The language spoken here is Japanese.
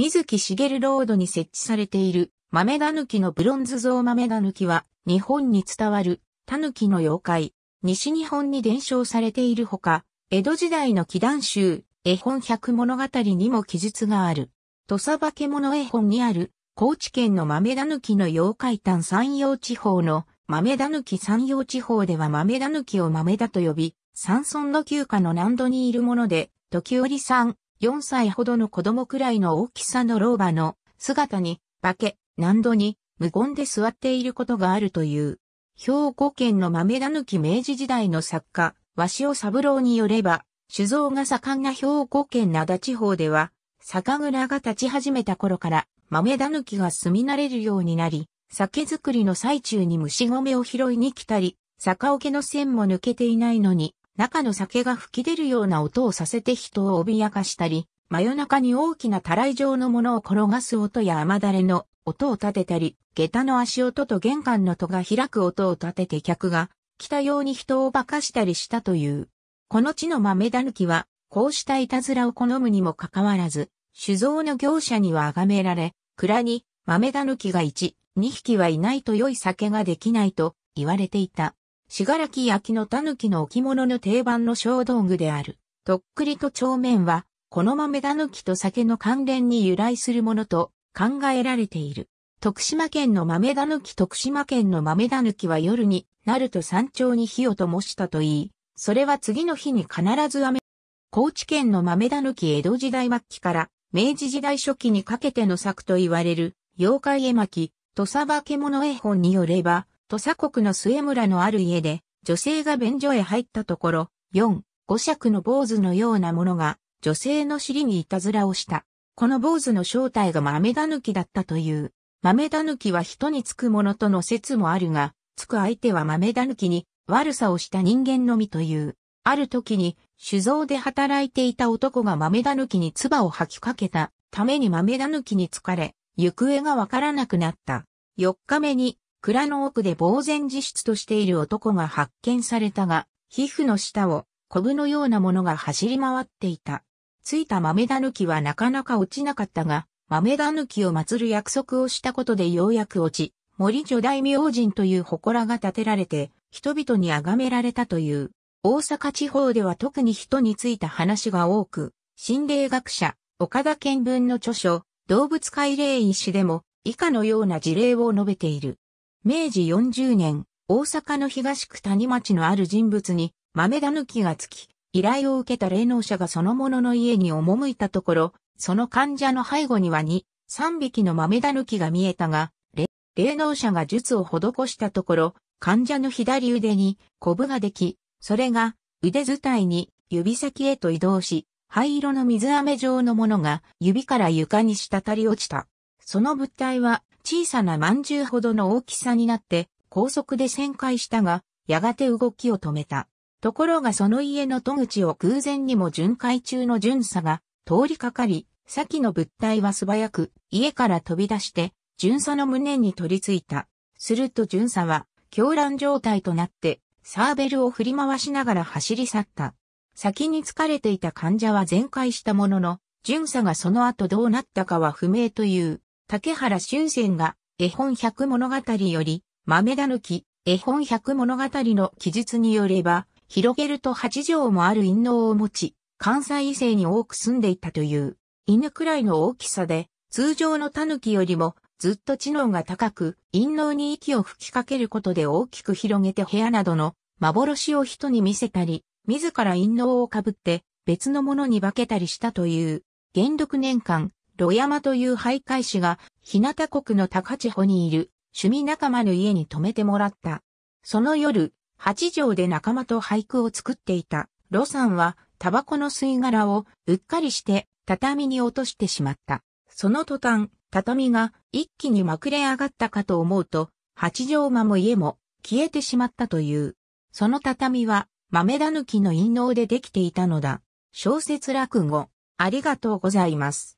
水木しげるロードに設置されている豆狸のブロンズ像豆狸は日本に伝わる狸の妖怪、西日本に伝承されているほか、江戸時代の祈願集、絵本百物語にも記述がある。土佐化け物絵本にある高知県の豆狸の妖怪丹山陽地方の豆狸山陽地方では豆狸を豆だと呼び、山村の旧家の南土にいるもので、時折山、4歳ほどの子供くらいの大きさの老婆の姿に、化け、難度に、無言で座っていることがあるという。兵庫県の豆狸き明治時代の作家、鷲尾三郎によれば、酒造が盛んな兵庫県灘地方では、酒蔵が立ち始めた頃から豆狸きが住み慣れるようになり、酒造りの最中に虫米を拾いに来たり、酒桶の線も抜けていないのに、中の酒が吹き出るような音をさせて人を脅かしたり、真夜中に大きなたらい状のものを転がす音や雨だれの音を立てたり、下駄の足音と玄関の戸が開く音を立てて客が来たように人を化かしたりしたという。この地の豆だぬきは、こうしたいたずらを好むにもかかわらず、酒造の業者には崇められ、蔵に豆だぬきが1、2匹はいないと良い酒ができないと言われていた。しがらき焼きのたぬきの置物の定番の小道具である。とっくりと帳面は、この豆たぬきと酒の関連に由来するものと考えられている。徳島県の豆たぬき徳島県の豆たぬきは夜になると山頂に火を灯したといい、それは次の日に必ず雨。高知県の豆たぬき江戸時代末期から明治時代初期にかけての作と言われる妖怪絵巻、土佐化け物絵本によれば、土佐国の末村のある家で、女性が便所へ入ったところ、4、五尺の坊主のようなものが、女性の尻にいたずらをした。この坊主の正体が豆だぬきだったという。豆だぬきは人につくものとの説もあるが、つく相手は豆だぬきに悪さをした人間のみという。ある時に、酒造で働いていた男が豆だぬきに唾を吐きかけたために豆だぬきに疲れ、行方がわからなくなった。4日目に蔵の奥で呆然自失としている男が発見されたが、皮膚の下を、コブのようなものが走り回っていた。ついた豆狸はなかなか落ちなかったが、豆狸を祀る約束をしたことでようやく落ち、森女大明神という祠が建てられて、人々に崇められたという。大阪地方では特に人についた話が多く、心霊学者、岡田健文の著書、動物界霊医師でも、以下のような事例を述べている。明治40年、大阪の東区谷町のある人物に豆狸きがつき、依頼を受けた霊能者がその者の家に赴いたところ、その患者の背後には2、3匹の豆狸きが見えたが、霊能者が術を施したところ、患者の左腕にコブができ、それが腕伝いに指先へと移動し、灰色の水飴状のものが指から床に滴り落ちた。その物体は小さな饅頭ほどの大きさになって高速で旋回したが、やがて動きを止めた。ところがその家の戸口を偶然にも巡回中の巡査が通りかかり、先の物体は素早く家から飛び出して、巡査の胸に取り付いた。すると巡査は狂乱状態となってサーベルを振り回しながら走り去った。先に疲れていた患者は全開したものの、巡査がその後どうなったかは不明という。竹原俊仙が絵本百物語より豆だぬき絵本百物語の記述によれば、広げると八畳もある陰謀を持ち、関西異性に多く住んでいたという、犬くらいの大きさで、通常の狸よりもずっと知能が高く、陰謀に息を吹きかけることで大きく広げて部屋などの幻を人に見せたり、自ら陰謀をかぶって別のものに化けたりしたという、元禄年間、ロヤマという徘徊師が、日向国の高千穂にいる、趣味仲間の家に泊めてもらった。その夜、八条で仲間と俳句を作っていた、ロさんは、タバコの吸い殻を、うっかりして、畳に落としてしまった。その途端、畳が一気にまくれ上がったかと思うと、八条間も家も消えてしまったという。その畳は豆狸の陰謀でできていたのだ。小説落語、ありがとうございます。